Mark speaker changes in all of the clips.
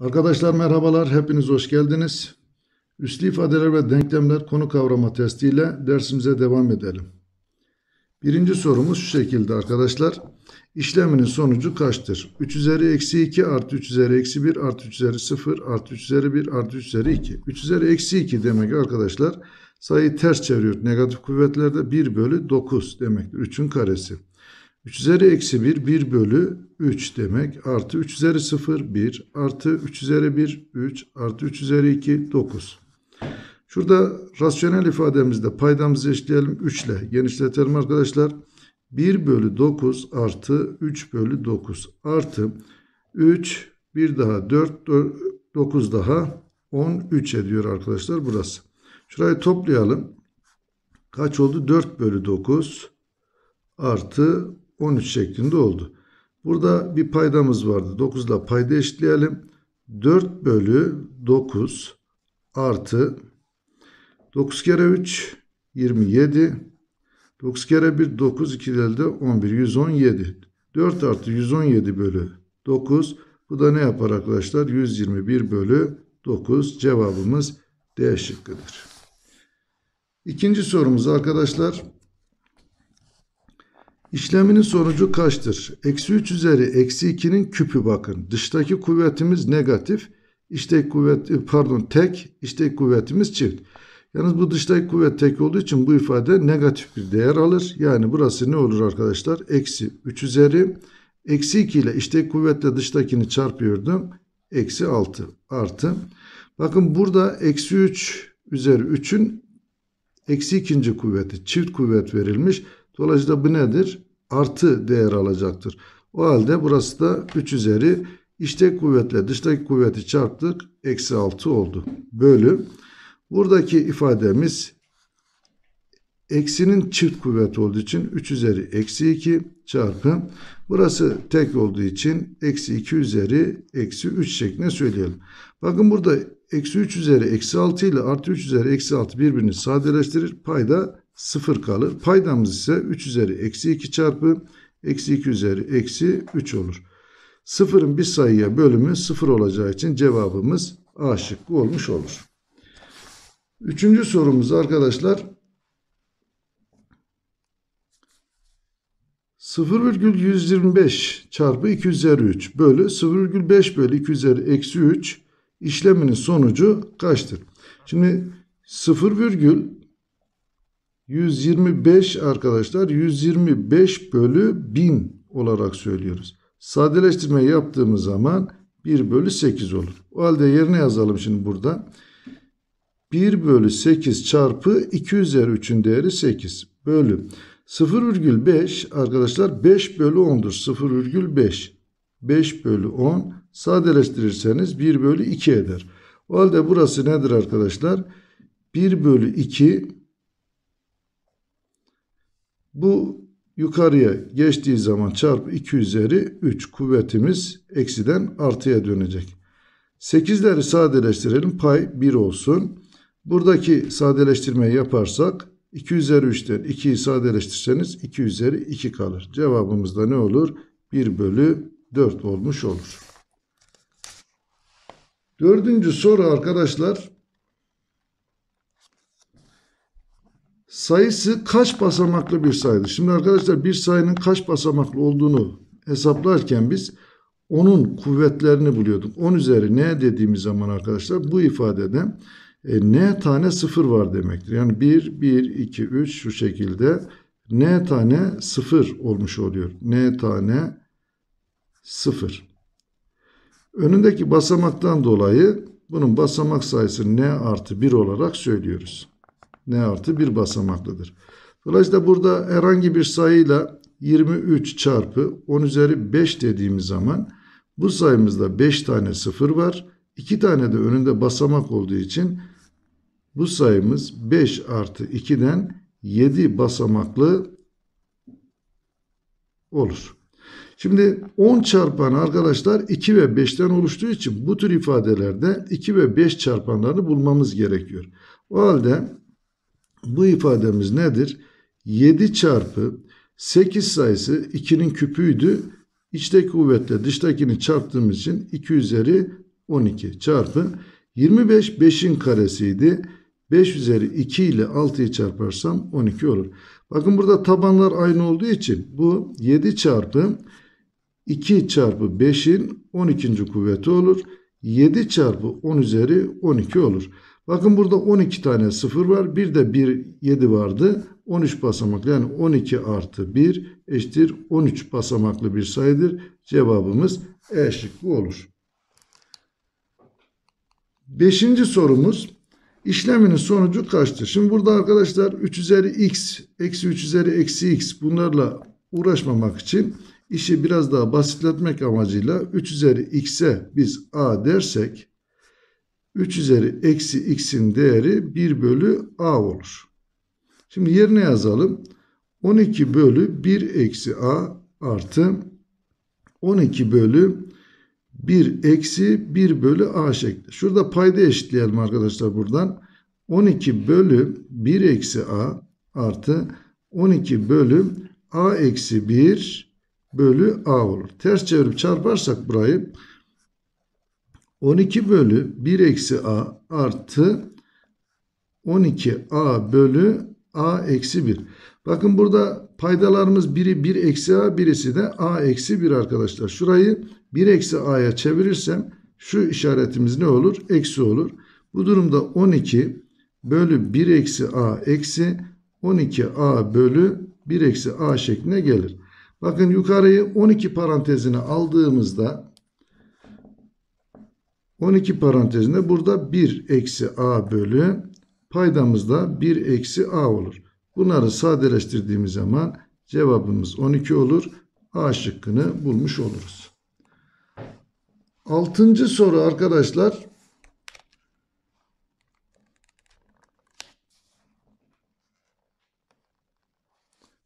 Speaker 1: Arkadaşlar merhabalar, hepiniz hoş geldiniz. Üslü ifadeler ve denklemler konu kavrama testiyle dersimize devam edelim. Birinci sorumuz şu şekilde arkadaşlar. İşleminin sonucu kaçtır? 3 üzeri eksi 2 artı 3 üzeri eksi 1 artı 3 üzeri 0 artı 3 üzeri 1 artı 3 üzeri 2. 3 üzeri eksi 2 demek arkadaşlar sayıyı ters çeviriyor. Negatif kuvvetlerde 1 bölü 9 demektir. 3'ün karesi. 3 üzeri eksi 1, 1 bölü 3 demek. Artı 3 üzeri 0, 1. Artı 3 üzeri 1, 3. Artı 3 üzeri 2, 9. Şurada rasyonel ifademizde paydamızı eşleyelim 3 ile. Genişletelim arkadaşlar. 1 bölü 9 artı 3 bölü 9 artı 3, bir daha 4, 4 9 daha 13 ediyor arkadaşlar burası. Şurayı toplayalım. Kaç oldu? 4 bölü 9 artı 13 şeklinde oldu. Burada bir paydamız vardı. 9 ile payda eşitleyelim. 4 bölü 9 artı 9 kere 3 27 9 kere 1 9 2 elde 11 117 4 artı 117 bölü 9 bu da ne yapar arkadaşlar 121 bölü 9 cevabımız D şıkkıdır. İkinci sorumuz arkadaşlar İşleminin sonucu kaçtır? Eksi 3 üzeri eksi 2'nin küpü bakın. Dıştaki kuvvetimiz negatif. İçteki kuvvet e, pardon tek. İçteki kuvvetimiz çift. Yalnız bu dıştaki kuvvet tek olduğu için bu ifade negatif bir değer alır. Yani burası ne olur arkadaşlar? Eksi 3 üzeri. Eksi 2 ile içteki kuvvetle dıştakini çarpıyordum. Eksi 6 artı. Bakın burada eksi 3 üzeri 3'ün eksi ikinci kuvveti çift kuvvet verilmiş. Dolayısıyla bu nedir? Artı değer alacaktır. O halde burası da 3 üzeri içteki kuvvetle dıştaki kuvveti çarptık. Eksi 6 oldu. Bölü. Buradaki ifademiz eksinin çift kuvveti olduğu için 3 üzeri eksi 2 çarpı. Burası tek olduğu için eksi 2 üzeri eksi 3 şeklinde söyleyelim. Bakın burada eksi 3 üzeri eksi 6 ile artı 3 üzeri eksi 6 birbirini sadeleştirir. Payda 0 kalır. Paydamız ise 3 üzeri eksi 2 çarpı eksi 2 üzeri eksi 3 olur. Sıfırın bir sayıya bölümü sıfır olacağı için cevabımız A şıkkı olmuş olur. Üçüncü sorumuz arkadaşlar. 0,125 çarpı 2 üzeri 3 bölü 0,5 bölü 2 üzeri eksi 3 işleminin sonucu kaçtır? Şimdi 0, 125 arkadaşlar 125 bölü 1000 olarak söylüyoruz. Sadeleştirme yaptığımız zaman 1 bölü 8 olur. O halde yerine yazalım şimdi burada. 1 bölü 8 çarpı 2 üzeri 3'ün değeri 8 bölü 0,5 arkadaşlar 5 bölü 10'dur 0,5 5 bölü 10 sadeleştirirseniz 1 bölü 2 eder. O halde burası nedir arkadaşlar? 1 bölü 2 bu yukarıya geçtiği zaman çarp 2 üzeri 3 kuvvetimiz eksiden artıya dönecek. 8'leri sadeleştirelim. Pay 1 olsun. Buradaki sadeleştirmeyi yaparsak 2 üzeri 3'ten 2'yi sadeleştirseniz 2 üzeri 2 kalır. Cevabımız da ne olur? 1 bölü 4 olmuş olur. Dördüncü soru arkadaşlar sayısı kaç basamaklı bir sayıdır? Şimdi arkadaşlar bir sayının kaç basamaklı olduğunu hesaplarken biz onun kuvvetlerini buluyorduk. 10 üzeri n dediğimiz zaman arkadaşlar bu ifadede e, n tane sıfır var demektir. Yani 1, 1, 2, 3 şu şekilde n tane sıfır olmuş oluyor. n tane sıfır. Önündeki basamaktan dolayı bunun basamak sayısı n artı 1 olarak söylüyoruz. Ne artı bir basamaklıdır. Dolayısıyla burada herhangi bir sayıyla 23 çarpı 10 üzeri 5 dediğimiz zaman bu sayımızda 5 tane 0 var. 2 tane de önünde basamak olduğu için bu sayımız 5 artı 2'den 7 basamaklı olur. Şimdi 10 çarpan arkadaşlar 2 ve 5'ten oluştuğu için bu tür ifadelerde 2 ve 5 çarpanlarını bulmamız gerekiyor. O halde bu ifademiz nedir? 7 çarpı 8 sayısı 2'nin küpüydü. İçteki kuvvetle dıştakini çarptığımız için 2 üzeri 12 çarpı 25 5'in karesiydi. 5 üzeri 2 ile 6'yı çarparsam 12 olur. Bakın burada tabanlar aynı olduğu için bu 7 çarpı 2 çarpı 5'in 12. kuvveti olur. 7 çarpı 10 üzeri 12 olur. Bakın burada 12 tane 0 var. Bir de 1, 7 vardı. 13 basamaklı yani 12 artı 1 eşittir 13 basamaklı bir sayıdır. Cevabımız E şıkkı olur. Beşinci sorumuz işleminin sonucu kaçtır? Şimdi burada arkadaşlar 3 üzeri x, eksi 3 üzeri eksi x bunlarla uğraşmamak için işi biraz daha basitletmek amacıyla 3 üzeri x'e biz a dersek 3 üzeri eksi x'in değeri 1 bölü a olur. Şimdi yerine yazalım. 12 bölü 1 eksi a artı 12 bölü 1 eksi 1 bölü a şekli. Şurada payda eşitleyelim arkadaşlar buradan. 12 bölü 1 eksi a artı 12 bölü a eksi 1 bölü a olur. Ters çevirip çarparsak burayı 12 bölü 1 eksi a artı 12a bölü a eksi 1. Bakın burada paydalarımız biri 1 eksi a birisi de a eksi 1 arkadaşlar. Şurayı 1 eksi a'ya çevirirsem şu işaretimiz ne olur? Eksi olur. Bu durumda 12 bölü 1 eksi a eksi 12a bölü 1 eksi a şekline gelir. Bakın yukarıyı 12 parantezine aldığımızda 12 parantezinde burada 1 eksi a bölü paydamızda 1 eksi a olur. Bunları sadeleştirdiğimiz zaman cevabımız 12 olur. A şıkkını bulmuş oluruz. Altıncı soru arkadaşlar.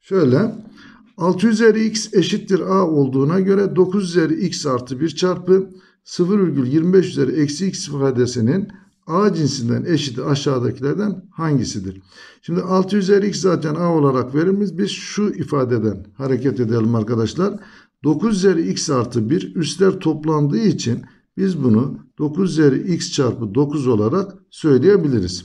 Speaker 1: Şöyle 6 üzeri x eşittir a olduğuna göre 9 üzeri x artı 1 çarpı 0,25 üzeri eksi x ifadesinin a cinsinden eşiti aşağıdakilerden hangisidir? Şimdi 6 üzeri x zaten a olarak verilmiş. Biz şu ifadeden hareket edelim arkadaşlar. 9 üzeri x artı 1 üstler toplandığı için biz bunu 9 üzeri x çarpı 9 olarak söyleyebiliriz.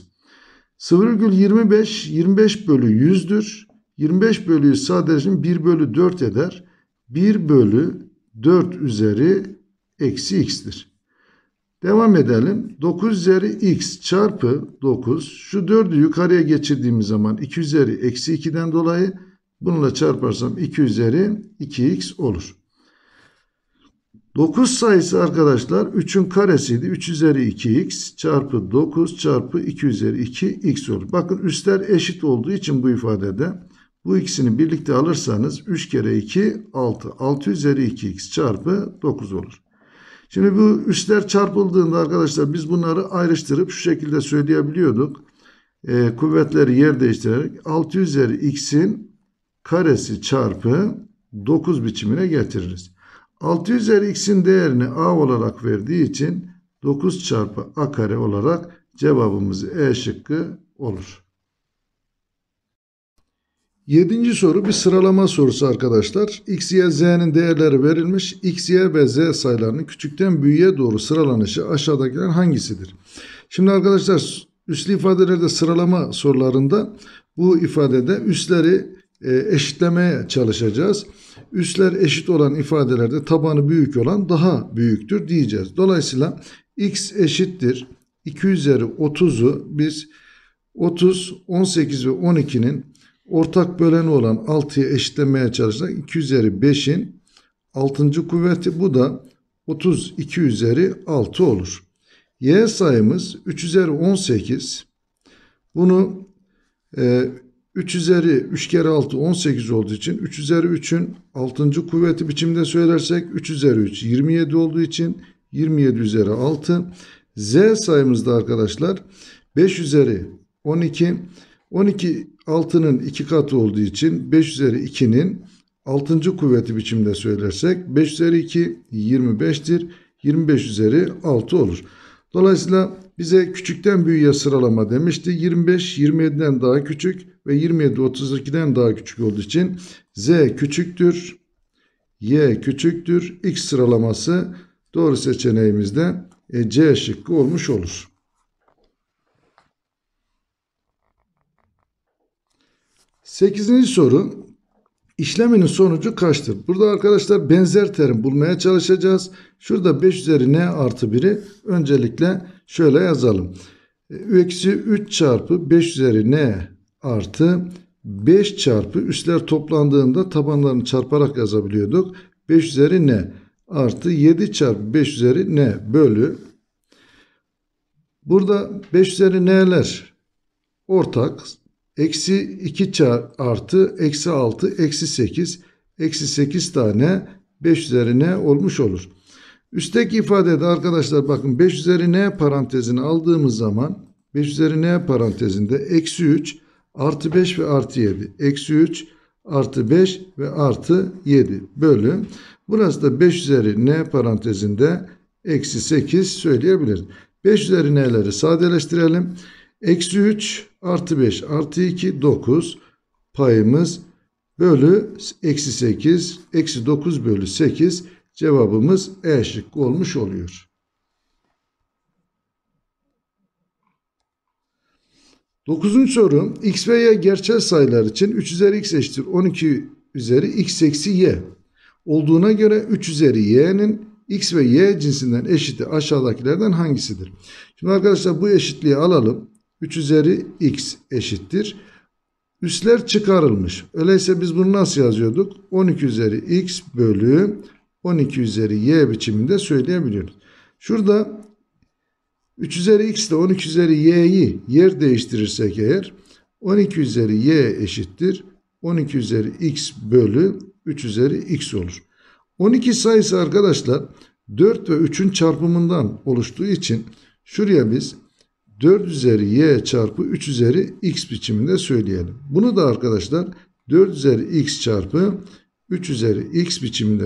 Speaker 1: 0,25 25 bölü 100'dür. 25 bölü 100 sadece 1 bölü 4 eder. 1 bölü 4 üzeri eksi x'tir. Devam edelim. 9 üzeri x çarpı 9. Şu 4'ü yukarıya geçirdiğimiz zaman 2 üzeri eksi 2'den dolayı bununla çarparsam 2 üzeri 2x olur. 9 sayısı arkadaşlar 3'ün karesiydi. 3 üzeri 2x çarpı 9 çarpı 2 üzeri 2x olur. Bakın üstler eşit olduğu için bu ifadede bu ikisini birlikte alırsanız 3 kere 2 6. 6 üzeri 2x çarpı 9 olur. Şimdi bu üstler çarpıldığında arkadaşlar biz bunları ayrıştırıp şu şekilde söyleyebiliyorduk. E, kuvvetleri yer değiştirerek 6 üzeri x'in karesi çarpı 9 biçimine getiririz. 6 üzeri x'in değerini a olarak verdiği için 9 çarpı a kare olarak cevabımız e şıkkı olur. Yedinci soru bir sıralama sorusu arkadaşlar. X, Y, Z'nin değerleri verilmiş. X, Y ve Z sayılarının küçükten büyüğe doğru sıralanışı aşağıdakiler hangisidir? Şimdi arkadaşlar üslü ifadelerde sıralama sorularında bu ifadede üsleri e, eşitlemeye çalışacağız. Üsler eşit olan ifadelerde tabanı büyük olan daha büyüktür diyeceğiz. Dolayısıyla x eşittir 2 üzeri 30'u biz 30, 18 ve 12'nin Ortak böleni olan 6'yı eşitlemeye çalışırsak 2 üzeri 5'in 6. kuvveti bu da 32 üzeri 6 olur. Y sayımız 3 üzeri 18. Bunu e, 3 üzeri 3 kere 6 18 olduğu için 3 üzeri 3'ün 6. kuvveti biçimde söylersek 3 üzeri 3 27 olduğu için 27 üzeri 6. Z sayımız da arkadaşlar 5 üzeri 12 12 6'nın 2 katı olduğu için 5 üzeri 2'nin 6. kuvveti biçimde söylersek 5 üzeri 2 25'tir. 25 üzeri 6 olur. Dolayısıyla bize küçükten büyüğe sıralama demişti. 25 27'den daha küçük ve 27 32'den daha küçük olduğu için Z küçüktür. Y küçüktür. X sıralaması doğru seçeneğimizde e, C şıkkı olmuş olur. 8. soru işleminin sonucu kaçtır? Burada arkadaşlar benzer terim bulmaya çalışacağız. Şurada 5 üzeri n artı 1'i öncelikle şöyle yazalım. Ee, eksi 3 çarpı 5 üzeri n artı 5 çarpı üstler toplandığında tabanlarını çarparak yazabiliyorduk. 5 üzeri n artı 7 çarpı 5 üzeri n bölü. Burada 5 üzeri n'ler ortak Eksi 2 çarpı artı eksi 6 eksi 8 eksi 8 tane 5 üzerine olmuş olur. Üstteki ifadede arkadaşlar bakın 5 üzeri n parantezini aldığımız zaman 5 üzeri n parantezinde eksi 3 artı 5 ve artı 7. Eksi 3 artı 5 ve artı 7 bölü. Burası da 5 üzeri n parantezinde eksi 8 söyleyebiliriz. 5 üzeri n'leri sadeleştirelim. Eksi 3 artı 5 artı 2 9 payımız bölü eksi 8 eksi 9 bölü 8 cevabımız E şıkkı olmuş oluyor. Dokuzuncu soru x ve y gerçel sayılar için 3 üzeri x eşittir 12 üzeri x eksi y olduğuna göre 3 üzeri y'nin x ve y cinsinden eşiti aşağıdakilerden hangisidir? Şimdi arkadaşlar bu eşitliği alalım. 3 üzeri x eşittir. Üsler çıkarılmış. Öyleyse biz bunu nasıl yazıyorduk? 12 üzeri x bölü 12 üzeri y biçiminde söyleyebiliyoruz. Şurada 3 üzeri x ile 12 üzeri y'yi yer değiştirirsek eğer 12 üzeri y eşittir. 12 üzeri x bölü 3 üzeri x olur. 12 sayısı arkadaşlar 4 ve 3'ün çarpımından oluştuğu için şuraya biz 4 üzeri y çarpı 3 üzeri x biçiminde söyleyelim. Bunu da arkadaşlar 4 üzeri x çarpı 3 üzeri x biçiminde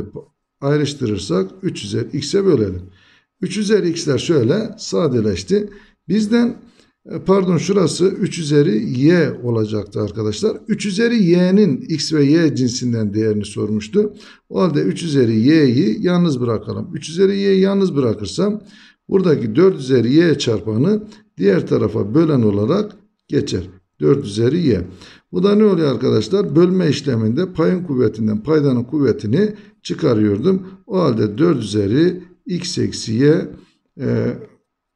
Speaker 1: ayrıştırırsak 3 üzeri x'e bölelim. 3 üzeri x'ler şöyle sadeleşti. Bizden e, pardon şurası 3 üzeri y olacaktı arkadaşlar. 3 üzeri y'nin x ve y cinsinden değerini sormuştu. O halde 3 üzeri y'yi yalnız bırakalım. 3 üzeri y'yi yalnız bırakırsam buradaki 4 üzeri y çarpanı diğer tarafa bölen olarak geçer. 4 üzeri y. Bu da ne oluyor arkadaşlar? Bölme işleminde payın kuvvetinden paydanın kuvvetini çıkarıyordum. O halde 4 üzeri x eksi y e,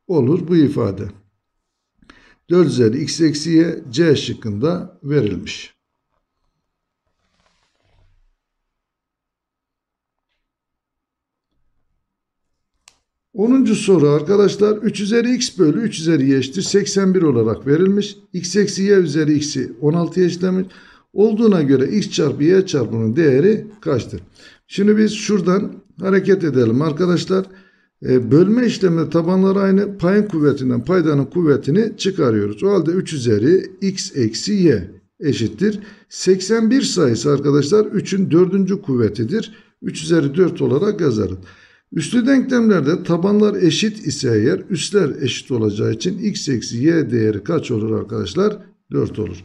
Speaker 1: olur bu ifade. 4 üzeri x eksi y c şıkkında verilmiş. 10. soru arkadaşlar 3 üzeri x bölü 3 üzeri y eşittir 81 olarak verilmiş. x eksi y üzeri x'i 16 eşitlemiş. Olduğuna göre x çarpı y çarpımının değeri kaçtır? Şimdi biz şuradan hareket edelim arkadaşlar. E, bölme işleminde tabanlar aynı payın kuvvetinden paydanın kuvvetini çıkarıyoruz. O halde 3 üzeri x eksi y eşittir. 81 sayısı arkadaşlar 3'ün 4. kuvvetidir. 3 üzeri 4 olarak yazarız. Üstlü denklemlerde tabanlar eşit ise eğer üstler eşit olacağı için x eksi y değeri kaç olur arkadaşlar? 4 olur.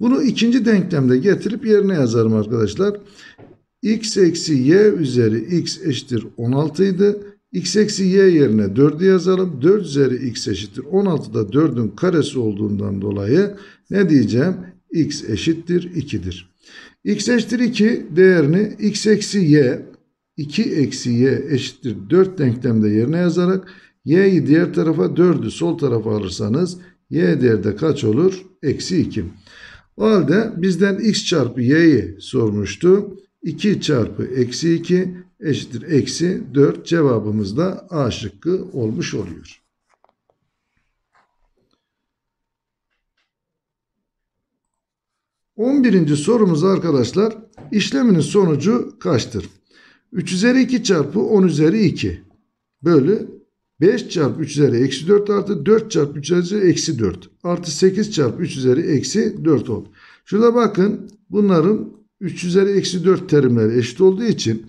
Speaker 1: Bunu ikinci denklemde getirip yerine yazarım arkadaşlar. x eksi y üzeri x eşittir 16 idi. x eksi y yerine 4'ü yazalım. 4 üzeri x eşittir 16'da 4'ün karesi olduğundan dolayı ne diyeceğim? x eşittir 2'dir. x eşittir 2 değerini x eksi y 2 eksi y eşittir 4 denklemde yerine yazarak y'yi diğer tarafa 4'ü sol tarafa alırsanız y değeri de kaç olur? Eksi 2. O halde bizden x çarpı y'yi sormuştu. 2 çarpı eksi 2 eşittir eksi 4 cevabımız da A şıkkı olmuş oluyor. On birinci sorumuz arkadaşlar işleminin sonucu kaçtır? 3 üzeri 2 çarpı 10 üzeri 2 bölü 5 çarpı 3 üzeri eksi 4 artı 4 çarpı 3 üzeri eksi 4 artı 8 çarpı 3 üzeri eksi 4 oldu. Şurada bakın bunların 3 üzeri eksi 4 terimleri eşit olduğu için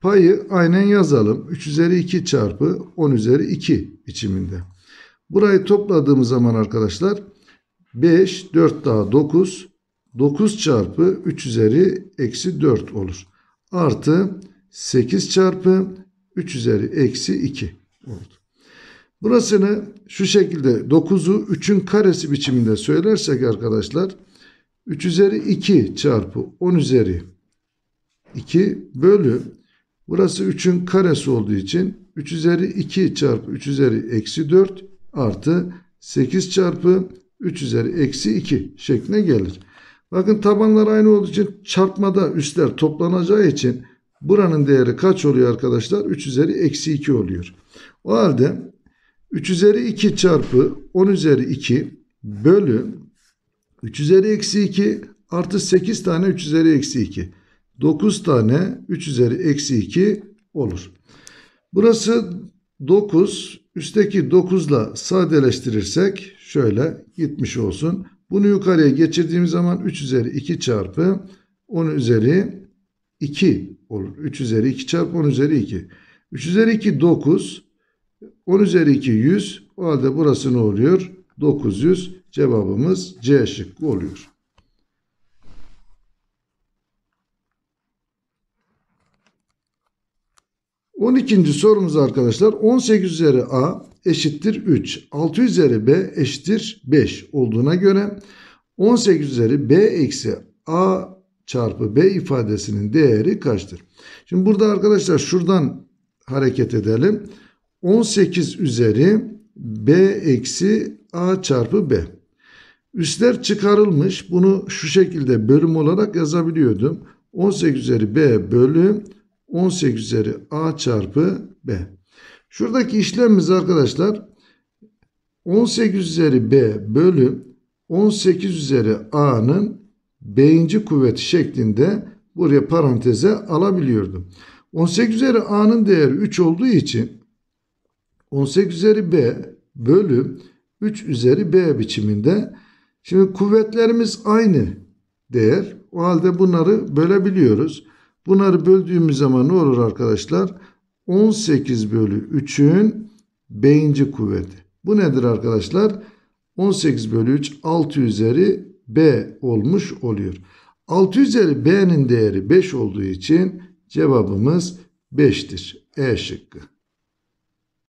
Speaker 1: payı aynen yazalım. 3 üzeri 2 çarpı 10 üzeri 2 biçiminde. Burayı topladığımız zaman arkadaşlar 5, 4 daha 9, 9 çarpı 3 üzeri eksi 4 olur. Artı 8 çarpı 3 üzeri eksi 2 oldu. Burasını şu şekilde 9'u 3'ün karesi biçiminde söylersek arkadaşlar 3 üzeri 2 çarpı 10 üzeri 2 bölü burası 3'ün karesi olduğu için 3 üzeri 2 çarpı 3 üzeri eksi 4 artı 8 çarpı 3 üzeri eksi 2 şeklinde gelir. Bakın tabanlar aynı olduğu için çarpmada üstler toplanacağı için Buranın değeri kaç oluyor arkadaşlar? 3 üzeri eksi 2 oluyor. O halde 3 üzeri 2 çarpı 10 üzeri 2 bölü 3 üzeri eksi 2 artı 8 tane 3 üzeri eksi 2. 9 tane 3 üzeri eksi 2 olur. Burası 9. Üstteki 9 ile sadeleştirirsek şöyle gitmiş olsun. Bunu yukarıya geçirdiğimiz zaman 3 üzeri 2 çarpı 10 üzeri 2 olur. 3 üzeri 2 çarpı 10 üzeri 2. 3 üzeri 2 9. 10 üzeri 2 100. O halde burası ne oluyor? 900. Cevabımız C şıkkı oluyor. On ikinci sorumuz arkadaşlar 18 üzeri A eşittir 3. 6 üzeri B eşittir 5 olduğuna göre 18 üzeri B eksi A çarpı B ifadesinin değeri kaçtır? Şimdi burada arkadaşlar şuradan hareket edelim. 18 üzeri B eksi A çarpı B. Üstler çıkarılmış. Bunu şu şekilde bölüm olarak yazabiliyordum. 18 üzeri B bölü 18 üzeri A çarpı B. Şuradaki işlemimiz arkadaşlar 18 üzeri B bölü 18 üzeri A'nın b'inci kuvveti şeklinde buraya paranteze alabiliyordum. 18 üzeri a'nın değeri 3 olduğu için 18 üzeri b bölü 3 üzeri b biçiminde. Şimdi kuvvetlerimiz aynı değer. O halde bunları bölebiliyoruz. Bunları böldüğümüz zaman ne olur arkadaşlar? 18 bölü 3'ün b'inci kuvveti. Bu nedir arkadaşlar? 18 bölü 3 6 üzeri B olmuş oluyor. 6 üzeri B'nin değeri 5 olduğu için cevabımız 5'tir. E şıkkı.